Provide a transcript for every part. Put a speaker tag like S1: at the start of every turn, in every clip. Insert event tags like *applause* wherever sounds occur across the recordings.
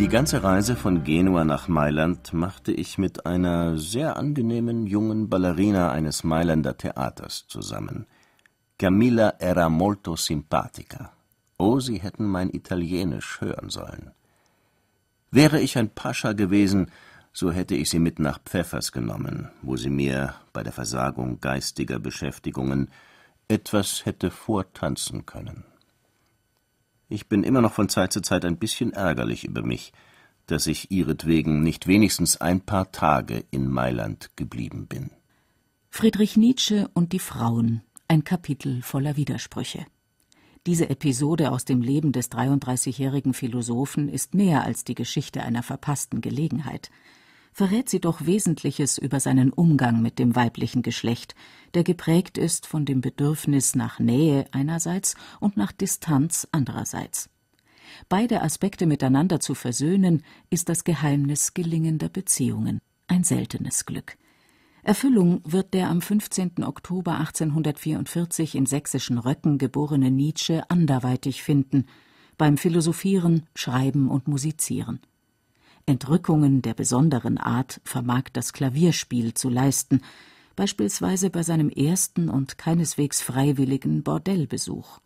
S1: Die ganze Reise von Genua nach Mailand machte ich mit einer sehr angenehmen jungen Ballerina eines Mailänder Theaters zusammen. Camilla era molto simpatica. Oh, Sie hätten mein Italienisch hören sollen. Wäre ich ein Pascha gewesen, so hätte ich sie mit nach Pfeffers genommen, wo sie mir bei der Versagung geistiger Beschäftigungen etwas hätte vortanzen können. Ich bin immer noch von Zeit zu Zeit ein bisschen ärgerlich über mich, dass ich ihretwegen nicht wenigstens ein paar Tage in Mailand geblieben
S2: bin. Friedrich Nietzsche und die Frauen, ein Kapitel voller Widersprüche. Diese Episode aus dem Leben des 33-jährigen Philosophen ist mehr als die Geschichte einer verpassten Gelegenheit verrät sie doch Wesentliches über seinen Umgang mit dem weiblichen Geschlecht, der geprägt ist von dem Bedürfnis nach Nähe einerseits und nach Distanz andererseits. Beide Aspekte miteinander zu versöhnen, ist das Geheimnis gelingender Beziehungen, ein seltenes Glück. Erfüllung wird der am 15. Oktober 1844 in sächsischen Röcken geborene Nietzsche anderweitig finden, beim Philosophieren, Schreiben und Musizieren. Entrückungen der besonderen Art vermag das Klavierspiel zu leisten, beispielsweise bei seinem ersten und keineswegs freiwilligen Bordellbesuch.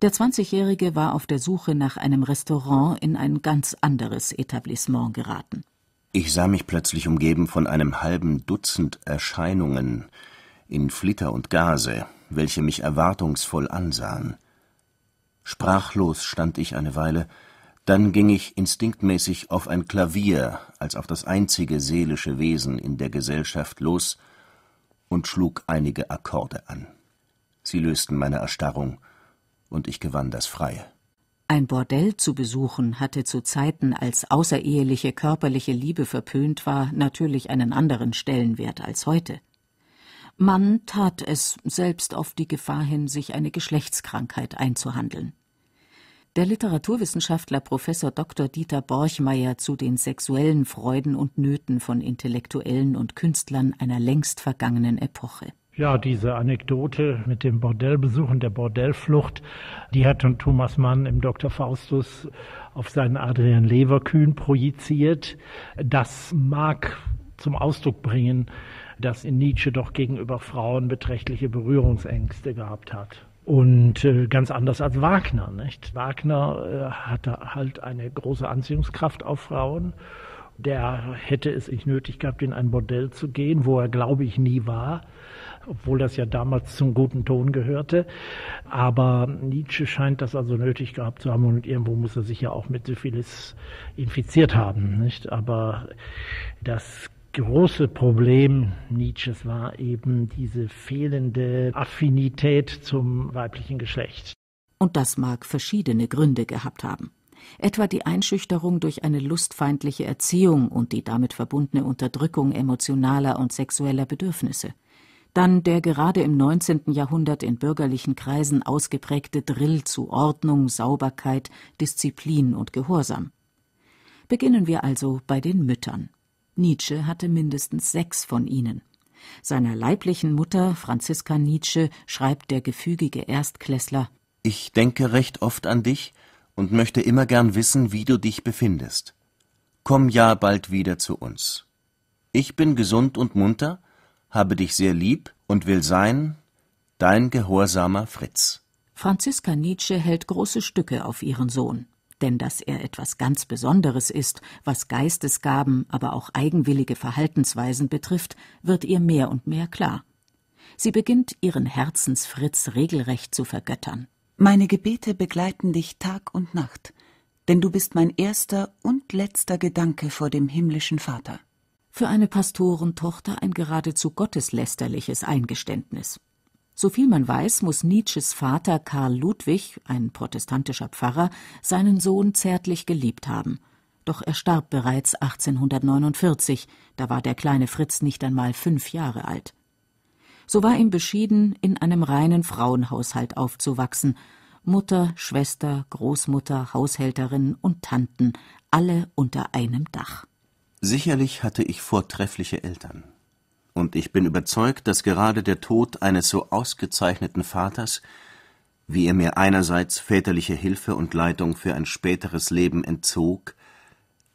S2: Der Zwanzigjährige war auf der Suche nach einem Restaurant in ein ganz anderes Etablissement geraten.
S1: Ich sah mich plötzlich umgeben von einem halben Dutzend Erscheinungen in Flitter und Gase, welche mich erwartungsvoll ansahen. Sprachlos stand ich eine Weile, dann ging ich instinktmäßig auf ein Klavier als auf das einzige seelische Wesen in der Gesellschaft los und schlug einige Akkorde an. Sie lösten meine Erstarrung, und ich gewann das Freie.
S2: Ein Bordell zu besuchen hatte zu Zeiten, als außereheliche körperliche Liebe verpönt war, natürlich einen anderen Stellenwert als heute. Man tat es, selbst auf die Gefahr hin, sich eine Geschlechtskrankheit einzuhandeln. Der Literaturwissenschaftler Prof. Dr. Dieter Borchmeier zu den sexuellen Freuden und Nöten von Intellektuellen und Künstlern einer längst vergangenen Epoche.
S3: Ja, diese Anekdote mit dem Bordellbesuch und der Bordellflucht, die hat schon Thomas Mann im Dr. Faustus auf seinen Adrian Leverkühn projiziert. Das mag zum Ausdruck bringen, dass in Nietzsche doch gegenüber Frauen beträchtliche Berührungsängste gehabt hat. Und äh, ganz anders als Wagner. Nicht? Wagner äh, hatte halt eine große Anziehungskraft auf Frauen. Der hätte es nicht nötig gehabt, in ein Bordell zu gehen, wo er, glaube ich, nie war, obwohl das ja damals zum guten Ton gehörte. Aber Nietzsche scheint das also nötig gehabt zu haben und irgendwo muss er sich ja auch mit Syphilis infiziert haben. Nicht? Aber das große Problem Nietzsches war eben diese fehlende Affinität zum weiblichen
S2: Geschlecht. Und das mag verschiedene Gründe gehabt haben. Etwa die Einschüchterung durch eine lustfeindliche Erziehung und die damit verbundene Unterdrückung emotionaler und sexueller Bedürfnisse. Dann der gerade im 19. Jahrhundert in bürgerlichen Kreisen ausgeprägte Drill zu Ordnung, Sauberkeit, Disziplin und Gehorsam. Beginnen wir also bei den Müttern. Nietzsche hatte mindestens sechs von ihnen. Seiner leiblichen Mutter, Franziska Nietzsche, schreibt der gefügige Erstklässler
S1: Ich denke recht oft an dich und möchte immer gern wissen, wie du dich befindest. Komm ja bald wieder zu uns. Ich bin gesund und munter, habe dich sehr lieb und will sein dein gehorsamer Fritz.
S2: Franziska Nietzsche hält große Stücke auf ihren Sohn denn dass er etwas ganz Besonderes ist, was Geistesgaben, aber auch eigenwillige Verhaltensweisen betrifft, wird ihr mehr und mehr klar. Sie beginnt ihren Herzensfritz regelrecht zu vergöttern. Meine Gebete begleiten dich Tag und Nacht, denn du bist mein erster und letzter Gedanke vor dem himmlischen Vater. Für eine Pastorentochter ein geradezu gotteslästerliches Eingeständnis. Soviel man weiß, muss Nietzsches Vater Karl Ludwig, ein protestantischer Pfarrer, seinen Sohn zärtlich geliebt haben. Doch er starb bereits 1849, da war der kleine Fritz nicht einmal fünf Jahre alt. So war ihm beschieden, in einem reinen Frauenhaushalt aufzuwachsen. Mutter, Schwester, Großmutter, Haushälterin und Tanten, alle unter einem Dach.
S1: Sicherlich hatte ich vortreffliche Eltern und ich bin überzeugt, dass gerade der Tod eines so ausgezeichneten Vaters, wie er mir einerseits väterliche Hilfe und Leitung für ein späteres Leben entzog,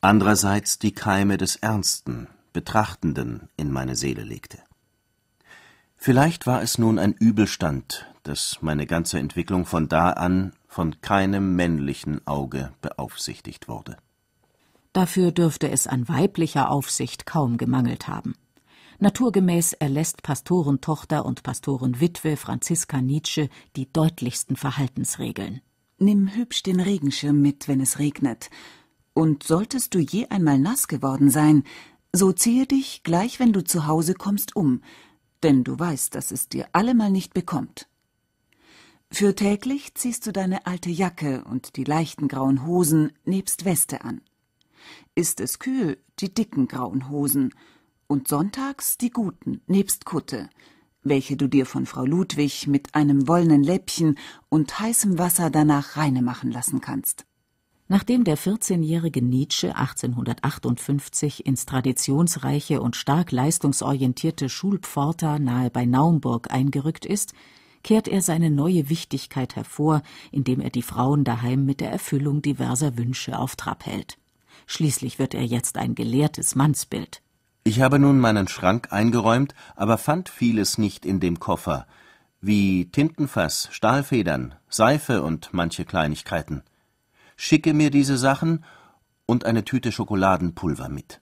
S1: andererseits die Keime des Ernsten, Betrachtenden in meine Seele legte. Vielleicht war es nun ein Übelstand, dass meine ganze Entwicklung von da an von keinem männlichen Auge beaufsichtigt wurde.
S2: Dafür dürfte es an weiblicher Aufsicht kaum gemangelt haben. Naturgemäß erlässt Pastorentochter und Pastorenwitwe Franziska Nietzsche die deutlichsten Verhaltensregeln. Nimm hübsch den Regenschirm mit, wenn es regnet. Und solltest du je einmal nass geworden sein, so ziehe dich gleich, wenn du zu Hause kommst, um, denn du weißt, dass es dir allemal nicht bekommt. Für täglich ziehst du deine alte Jacke und die leichten grauen Hosen nebst Weste an. Ist es kühl, die dicken grauen Hosen, und sonntags die guten, nebst Kutte, welche du dir von Frau Ludwig mit einem wollenen Läppchen und heißem Wasser danach reine machen lassen kannst. Nachdem der 14-jährige Nietzsche 1858 ins traditionsreiche und stark leistungsorientierte Schulpforta nahe bei Naumburg eingerückt ist, kehrt er seine neue Wichtigkeit hervor, indem er die Frauen daheim mit der Erfüllung diverser Wünsche auf Trab hält. Schließlich wird er jetzt ein gelehrtes Mannsbild.
S1: Ich habe nun meinen Schrank eingeräumt, aber fand vieles nicht in dem Koffer, wie Tintenfass, Stahlfedern, Seife und manche Kleinigkeiten. Schicke mir diese Sachen und eine Tüte Schokoladenpulver mit.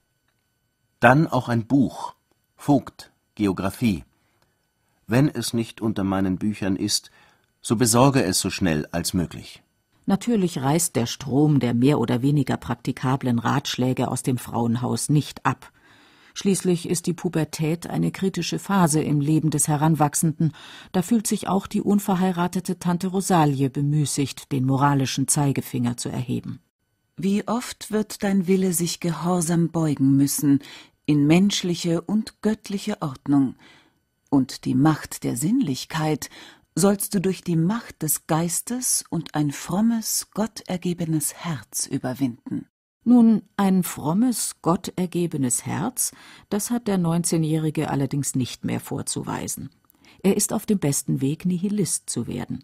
S1: Dann auch ein Buch, Vogt, Geographie. Wenn es nicht unter meinen Büchern ist, so besorge es so schnell als möglich.
S2: Natürlich reißt der Strom der mehr oder weniger praktikablen Ratschläge aus dem Frauenhaus nicht ab. Schließlich ist die Pubertät eine kritische Phase im Leben des Heranwachsenden. Da fühlt sich auch die unverheiratete Tante Rosalie bemüßigt, den moralischen Zeigefinger zu erheben. Wie oft wird dein Wille sich gehorsam beugen müssen, in menschliche und göttliche Ordnung, und die Macht der Sinnlichkeit sollst du durch die Macht des Geistes und ein frommes, gottergebenes Herz überwinden. Nun, ein frommes, gottergebenes Herz, das hat der 19-Jährige allerdings nicht mehr vorzuweisen. Er ist auf dem besten Weg, Nihilist zu werden.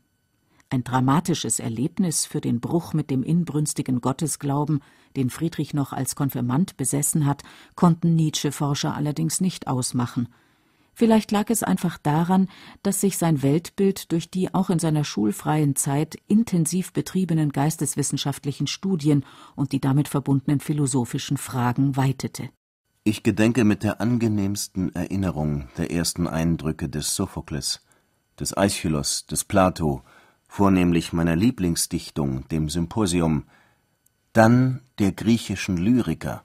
S2: Ein dramatisches Erlebnis für den Bruch mit dem inbrünstigen Gottesglauben, den Friedrich noch als Konfirmant besessen hat, konnten Nietzsche-Forscher allerdings nicht ausmachen. Vielleicht lag es einfach daran, dass sich sein Weltbild durch die auch in seiner schulfreien Zeit intensiv betriebenen geisteswissenschaftlichen Studien und die damit verbundenen philosophischen Fragen weitete.
S1: Ich gedenke mit der angenehmsten Erinnerung der ersten Eindrücke des Sophokles, des Aeschylus, des Plato, vornehmlich meiner Lieblingsdichtung, dem Symposium, dann der griechischen Lyriker,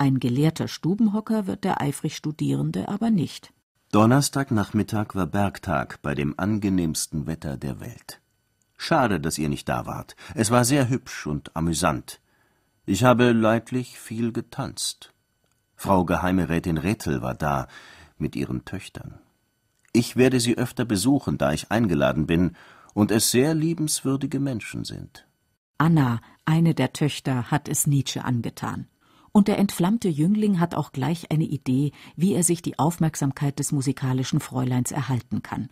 S2: ein gelehrter Stubenhocker wird der eifrig Studierende aber nicht.
S1: Donnerstagnachmittag war Bergtag bei dem angenehmsten Wetter der Welt. Schade, dass ihr nicht da wart. Es war sehr hübsch und amüsant. Ich habe leidlich viel getanzt. Frau Geheimerätin Rethel war da mit ihren Töchtern. Ich werde sie öfter besuchen, da ich eingeladen bin und es sehr liebenswürdige Menschen sind.
S2: Anna, eine der Töchter, hat es Nietzsche angetan. Und der entflammte Jüngling hat auch gleich eine Idee, wie er sich die Aufmerksamkeit des musikalischen Fräuleins erhalten kann.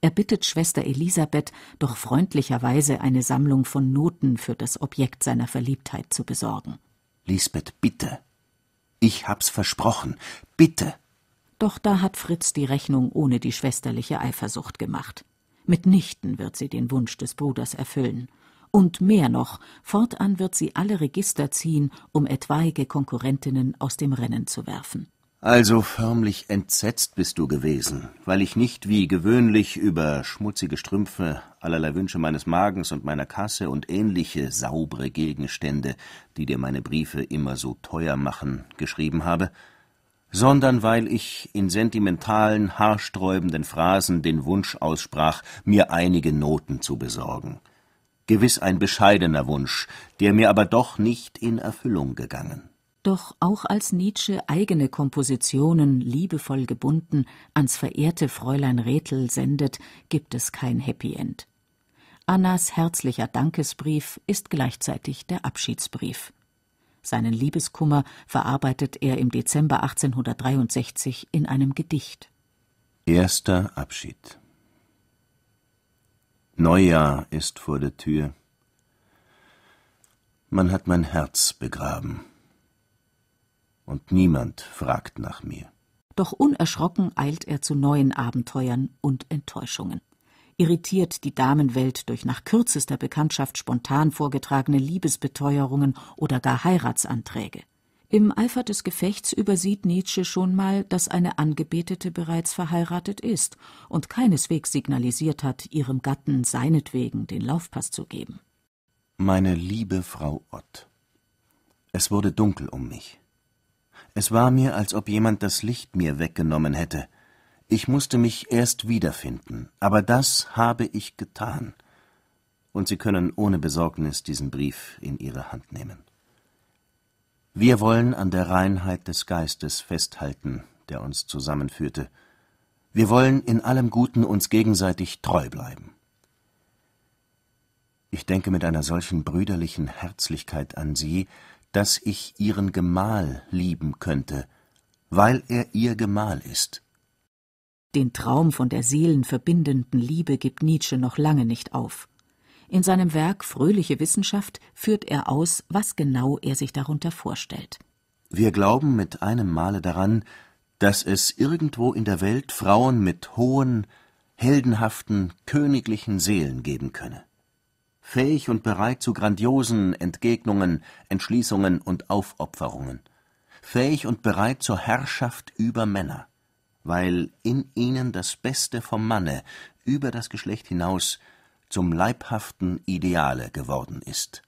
S2: Er bittet Schwester Elisabeth, doch freundlicherweise eine Sammlung von Noten für das Objekt seiner Verliebtheit zu besorgen.
S1: Lisbeth, bitte. Ich hab's versprochen. Bitte.
S2: Doch da hat Fritz die Rechnung ohne die schwesterliche Eifersucht gemacht. Mitnichten wird sie den Wunsch des Bruders erfüllen. Und mehr noch, fortan wird sie alle Register ziehen, um etwaige Konkurrentinnen aus dem Rennen zu werfen.
S1: Also förmlich entsetzt bist du gewesen, weil ich nicht wie gewöhnlich über schmutzige Strümpfe, allerlei Wünsche meines Magens und meiner Kasse und ähnliche saubere Gegenstände, die dir meine Briefe immer so teuer machen, geschrieben habe, sondern weil ich in sentimentalen, haarsträubenden Phrasen den Wunsch aussprach, mir einige Noten zu besorgen gewiss ein bescheidener Wunsch, der mir aber doch nicht in Erfüllung gegangen.
S2: Doch auch als Nietzsche eigene Kompositionen liebevoll gebunden ans verehrte Fräulein Rethel sendet, gibt es kein Happy End. Annas herzlicher Dankesbrief ist gleichzeitig der Abschiedsbrief. Seinen Liebeskummer verarbeitet er im Dezember 1863 in einem Gedicht.
S1: Erster Abschied. Neujahr ist vor der Tür. Man hat mein Herz begraben. Und niemand fragt nach mir.
S2: Doch unerschrocken eilt er zu neuen Abenteuern und Enttäuschungen. Irritiert die Damenwelt durch nach kürzester Bekanntschaft spontan vorgetragene Liebesbeteuerungen oder gar Heiratsanträge. Im Eifer des Gefechts übersieht Nietzsche schon mal, dass eine Angebetete bereits verheiratet ist und keineswegs signalisiert hat, ihrem Gatten seinetwegen den Laufpass zu geben.
S1: Meine liebe Frau Ott, es wurde dunkel um mich. Es war mir, als ob jemand das Licht mir weggenommen hätte. Ich musste mich erst wiederfinden, aber das habe ich getan. Und Sie können ohne Besorgnis diesen Brief in Ihre Hand nehmen. Wir wollen an der Reinheit des Geistes festhalten, der uns zusammenführte. Wir wollen in allem Guten uns gegenseitig treu bleiben. Ich denke mit einer solchen brüderlichen Herzlichkeit an sie,
S2: dass ich ihren Gemahl lieben könnte, weil er ihr Gemahl ist. Den Traum von der seelenverbindenden Liebe gibt Nietzsche noch lange nicht auf. In seinem Werk Fröhliche Wissenschaft führt er aus, was genau er sich darunter vorstellt.
S1: Wir glauben mit einem Male daran, dass es irgendwo in der Welt Frauen mit hohen, heldenhaften, königlichen Seelen geben könne. Fähig und bereit zu grandiosen Entgegnungen, Entschließungen und Aufopferungen. Fähig und bereit zur Herrschaft über Männer, weil in ihnen das Beste vom Manne über das Geschlecht hinaus zum leibhaften Ideale geworden ist.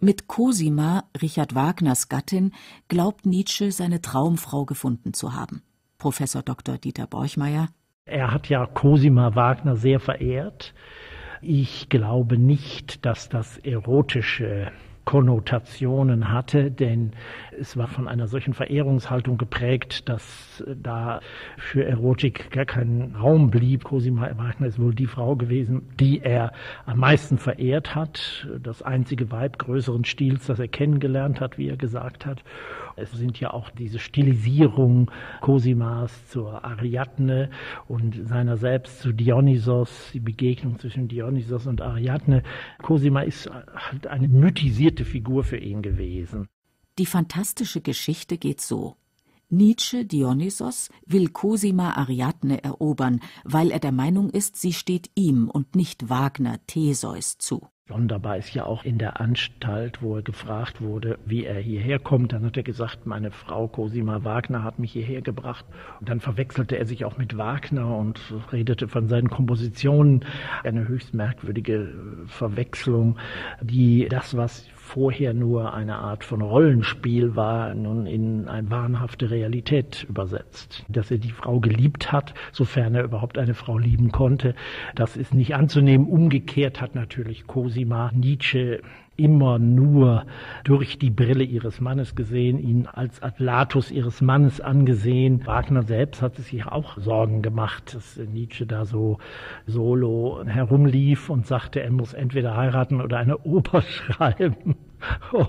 S2: Mit Cosima, Richard Wagners Gattin, glaubt Nietzsche seine Traumfrau gefunden zu haben. Professor Dr. Dieter Borchmeier. Er hat ja Cosima Wagner sehr verehrt.
S3: Ich glaube nicht, dass das erotische Konnotationen hatte, denn es war von einer solchen Verehrungshaltung geprägt, dass äh, da für Erotik gar kein Raum blieb. Cosima Wagner ist wohl die Frau gewesen, die er am meisten verehrt hat, das einzige Weib größeren Stils, das er kennengelernt hat, wie er gesagt hat. Es sind ja auch diese Stilisierung Cosimas zur Ariadne und seiner selbst zu Dionysos, die Begegnung zwischen Dionysos und Ariadne. Cosima ist halt eine mythisierte Figur für ihn gewesen.
S2: Die fantastische Geschichte geht so. Nietzsche Dionysos will Cosima Ariadne erobern, weil er der Meinung ist, sie steht ihm und nicht Wagner Theseus zu.
S3: Sonderbar ist ja auch in der Anstalt, wo er gefragt wurde, wie er hierher kommt. Dann hat er gesagt, meine Frau Cosima Wagner hat mich hierher gebracht. Und dann verwechselte er sich auch mit Wagner und redete von seinen Kompositionen. Eine höchst merkwürdige äh, Verwechslung, die das, was vorher nur eine Art von Rollenspiel war, nun in eine wahnhafte Realität übersetzt. Dass er die Frau geliebt hat, sofern er überhaupt eine Frau lieben konnte, das ist nicht anzunehmen. Umgekehrt hat natürlich Cosima Nietzsche immer nur durch die Brille ihres Mannes gesehen, ihn als Atlatus ihres Mannes angesehen. Wagner selbst hat sich auch Sorgen gemacht, dass Nietzsche da so solo herumlief und sagte, er muss entweder heiraten oder eine Oper *laughs* schreiben.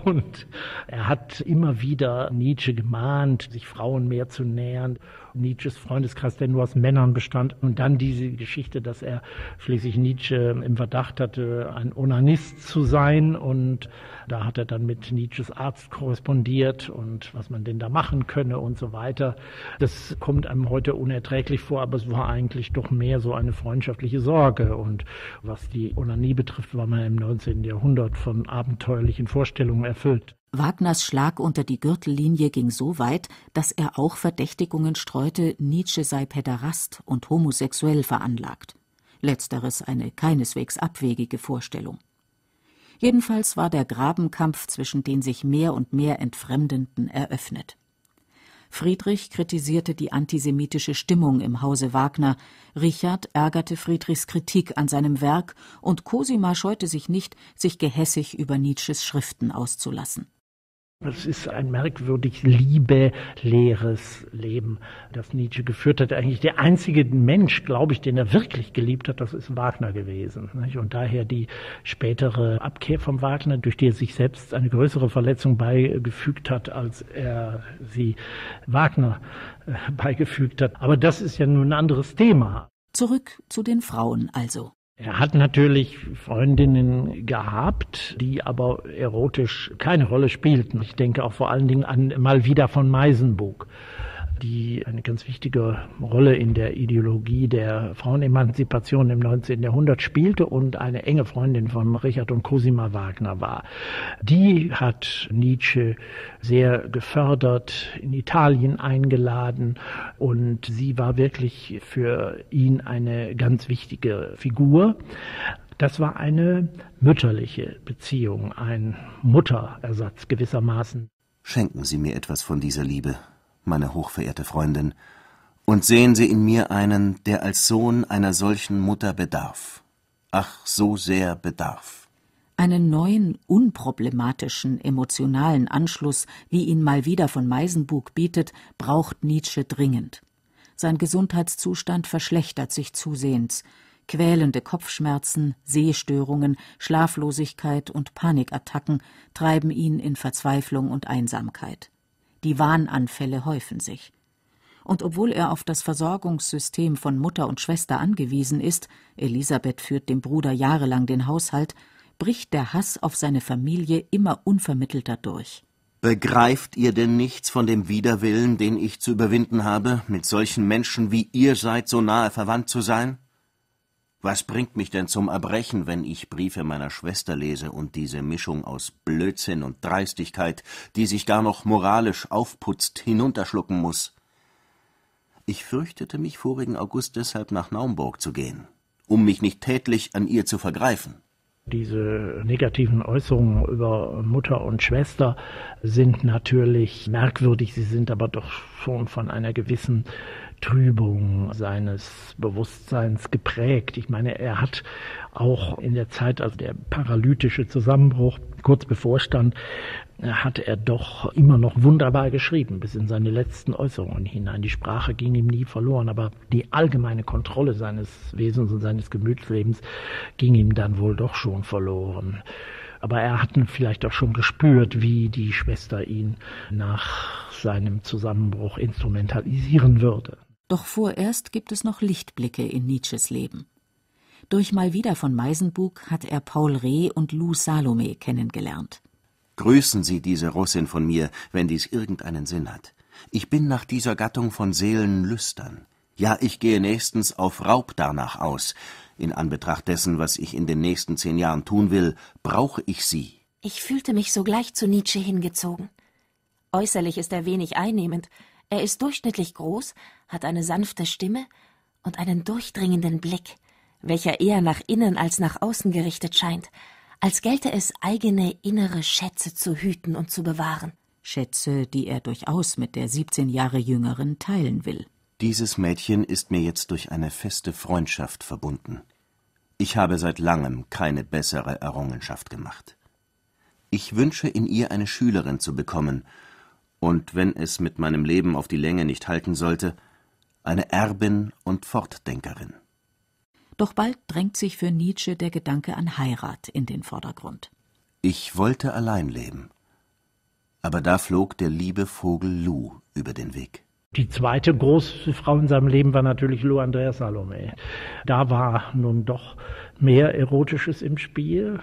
S3: Und er hat immer wieder Nietzsche gemahnt, sich Frauen mehr zu nähern. Nietzsches Freundeskreis, der nur aus Männern bestand. Und dann diese Geschichte, dass er schließlich Nietzsche im Verdacht hatte, ein Onanist zu sein. Und da hat er dann mit Nietzsches Arzt korrespondiert und was man denn da machen könne und so weiter. Das kommt einem heute unerträglich vor, aber es war eigentlich doch mehr so eine freundschaftliche Sorge. Und was die Onanie betrifft, war man im 19. Jahrhundert von abenteuerlichen Vorstellungen Vorstellungen erfüllt.
S2: Wagners Schlag unter die Gürtellinie ging so weit, dass er auch Verdächtigungen streute, Nietzsche sei Päderast und homosexuell veranlagt. Letzteres eine keineswegs abwegige Vorstellung. Jedenfalls war der Grabenkampf zwischen den sich mehr und mehr Entfremdenden eröffnet. Friedrich kritisierte die antisemitische Stimmung im Hause Wagner, Richard ärgerte Friedrichs Kritik an seinem Werk und Cosima scheute sich nicht, sich gehässig über Nietzsches Schriften auszulassen
S3: es ist ein merkwürdig liebeleeres Leben, das Nietzsche geführt hat. Eigentlich der einzige Mensch, glaube ich, den er wirklich geliebt hat, das ist Wagner gewesen. Und daher die spätere Abkehr von Wagner, durch die er sich selbst eine größere Verletzung beigefügt hat, als er sie Wagner äh, beigefügt hat. Aber das ist ja nun ein anderes Thema. Zurück zu den Frauen also. Er hat natürlich Freundinnen gehabt, die aber erotisch keine Rolle spielten. Ich denke auch vor allen Dingen an Malvida von Meisenbug die eine ganz wichtige Rolle in der Ideologie der Frauenemanzipation im 19. Jahrhundert spielte und eine enge Freundin von Richard und Cosima Wagner war. Die hat Nietzsche sehr gefördert, in Italien eingeladen und sie war wirklich für ihn eine ganz wichtige Figur. Das war eine mütterliche Beziehung, ein Mutterersatz gewissermaßen.
S1: Schenken Sie mir etwas von dieser Liebe, meine hochverehrte Freundin, und sehen Sie in mir einen, der als Sohn einer solchen Mutter bedarf. Ach, so sehr bedarf.
S2: Einen neuen, unproblematischen, emotionalen Anschluss, wie ihn mal wieder von Meisenbug bietet, braucht Nietzsche dringend. Sein Gesundheitszustand verschlechtert sich zusehends. Quälende Kopfschmerzen, Sehstörungen, Schlaflosigkeit und Panikattacken treiben ihn in Verzweiflung und Einsamkeit. Die Wahnanfälle häufen sich. Und obwohl er auf das Versorgungssystem von Mutter und Schwester angewiesen ist, Elisabeth führt dem Bruder jahrelang den Haushalt, bricht der Hass auf seine Familie immer unvermittelter durch.
S1: Begreift ihr denn nichts von dem Widerwillen, den ich zu überwinden habe, mit solchen Menschen wie ihr seid so nahe verwandt zu sein? Was bringt mich denn zum Erbrechen, wenn ich Briefe meiner Schwester lese und diese Mischung aus Blödsinn und Dreistigkeit, die sich gar noch moralisch aufputzt, hinunterschlucken muss? Ich fürchtete mich vorigen August deshalb nach Naumburg zu gehen, um mich nicht tätlich an ihr zu vergreifen.
S3: Diese negativen Äußerungen über Mutter und Schwester sind natürlich merkwürdig, sie sind aber doch schon von einer gewissen Trübung seines Bewusstseins geprägt. Ich meine, er hat auch in der Zeit, als der paralytische Zusammenbruch kurz bevorstand, hat er doch immer noch wunderbar geschrieben, bis in seine letzten Äußerungen hinein. Die Sprache ging ihm nie verloren, aber die allgemeine Kontrolle seines Wesens und seines Gemütslebens ging ihm dann wohl doch schon verloren. Aber er hat vielleicht auch schon gespürt, wie die Schwester ihn nach seinem Zusammenbruch instrumentalisieren würde.
S2: Doch vorerst gibt es noch Lichtblicke in Nietzsches Leben. Durch mal wieder von Meisenbug hat er Paul Reh und Lou Salome kennengelernt.
S1: Grüßen Sie diese Russin von mir, wenn dies irgendeinen Sinn hat. Ich bin nach dieser Gattung von Seelen lüstern. Ja, ich gehe nächstens auf Raub danach aus. In Anbetracht dessen, was ich in den nächsten zehn Jahren tun will, brauche ich sie.
S2: Ich fühlte mich sogleich zu Nietzsche hingezogen. Äußerlich ist er wenig einnehmend. Er ist durchschnittlich groß, hat eine sanfte Stimme und einen durchdringenden Blick, welcher eher nach innen als nach außen gerichtet scheint, als gelte es eigene innere Schätze zu hüten und zu bewahren. Schätze, die er durchaus mit der 17 Jahre jüngeren teilen will.
S1: Dieses Mädchen ist mir jetzt durch eine feste Freundschaft verbunden. Ich habe seit langem keine bessere Errungenschaft gemacht. Ich wünsche in ihr eine Schülerin zu bekommen, und wenn es mit meinem Leben auf die Länge nicht halten sollte, eine Erbin und Fortdenkerin.
S2: Doch bald drängt sich für Nietzsche der Gedanke an Heirat in den Vordergrund.
S1: Ich wollte allein leben. Aber da flog der liebe Vogel Lou über den Weg.
S3: Die zweite große Frau in seinem Leben war natürlich Lou Andrea Salome. Da war nun doch mehr Erotisches im Spiel.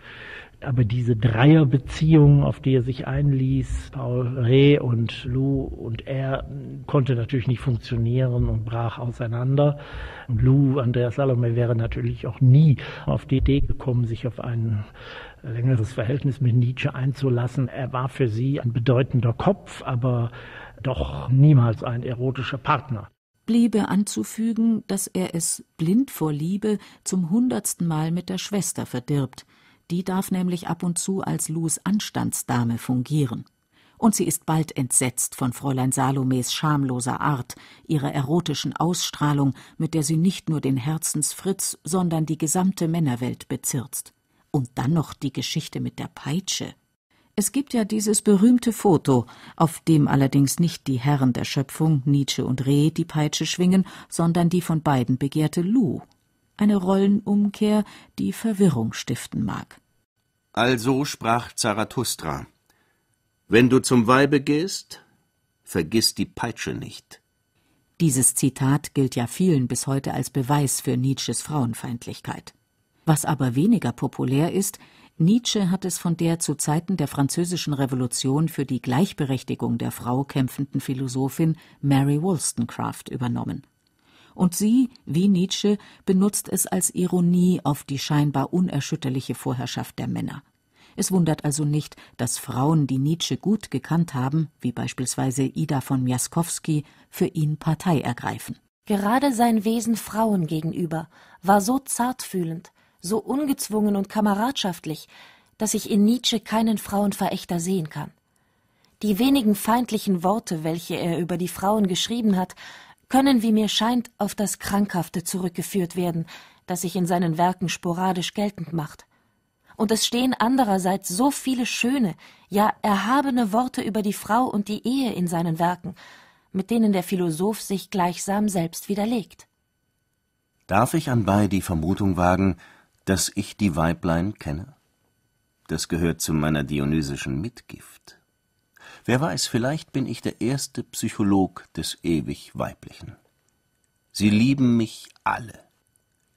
S3: Aber diese Dreierbeziehung, auf die er sich einließ, Paul Reh und Lou und er, konnte natürlich nicht funktionieren und brach auseinander. Und Lou, Andreas Salome, wäre natürlich auch nie auf die Idee gekommen, sich auf ein längeres Verhältnis mit Nietzsche einzulassen. Er war für sie ein bedeutender Kopf, aber doch niemals ein erotischer Partner.
S2: Bliebe anzufügen, dass er es blind vor Liebe zum hundertsten Mal mit der Schwester verdirbt. Die darf nämlich ab und zu als Lus Anstandsdame fungieren. Und sie ist bald entsetzt von Fräulein Salomes schamloser Art, ihrer erotischen Ausstrahlung, mit der sie nicht nur den Herzensfritz, sondern die gesamte Männerwelt bezirzt. Und dann noch die Geschichte mit der Peitsche. Es gibt ja dieses berühmte Foto, auf dem allerdings nicht die Herren der Schöpfung, Nietzsche und Reh, die Peitsche schwingen, sondern die von beiden begehrte Lou eine Rollenumkehr, die Verwirrung stiften mag.
S1: Also sprach Zarathustra Wenn du zum Weibe gehst, vergiss die Peitsche nicht.
S2: Dieses Zitat gilt ja vielen bis heute als Beweis für Nietzsches Frauenfeindlichkeit. Was aber weniger populär ist, Nietzsche hat es von der zu Zeiten der Französischen Revolution für die Gleichberechtigung der Frau kämpfenden Philosophin Mary Wollstonecraft übernommen und sie, wie Nietzsche, benutzt es als Ironie auf die scheinbar unerschütterliche Vorherrschaft der Männer. Es wundert also nicht, dass Frauen, die Nietzsche gut gekannt haben, wie beispielsweise Ida von Miaskowski, für ihn Partei ergreifen. Gerade sein Wesen Frauen gegenüber war so zartfühlend, so ungezwungen und kameradschaftlich, dass ich in Nietzsche keinen Frauenverächter sehen kann. Die wenigen feindlichen Worte, welche er über die Frauen geschrieben hat, können, wie mir scheint, auf das Krankhafte zurückgeführt werden, das sich in seinen Werken sporadisch geltend macht. Und es stehen andererseits so viele schöne, ja erhabene Worte über die Frau und die Ehe in seinen Werken, mit denen der Philosoph sich gleichsam selbst widerlegt.
S1: Darf ich anbei die Vermutung wagen, dass ich die Weiblein kenne? Das gehört zu meiner dionysischen Mitgift. Wer weiß, vielleicht bin ich der erste Psycholog des ewig Weiblichen. Sie lieben mich alle.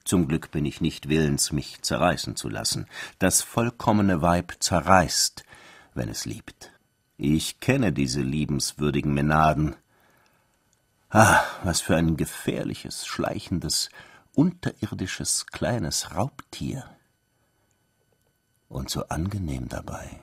S1: Zum Glück bin ich nicht willens, mich zerreißen zu lassen. Das vollkommene Weib zerreißt, wenn es liebt. Ich kenne diese liebenswürdigen Menaden. Ah, was für ein gefährliches, schleichendes, unterirdisches kleines Raubtier. Und so angenehm dabei.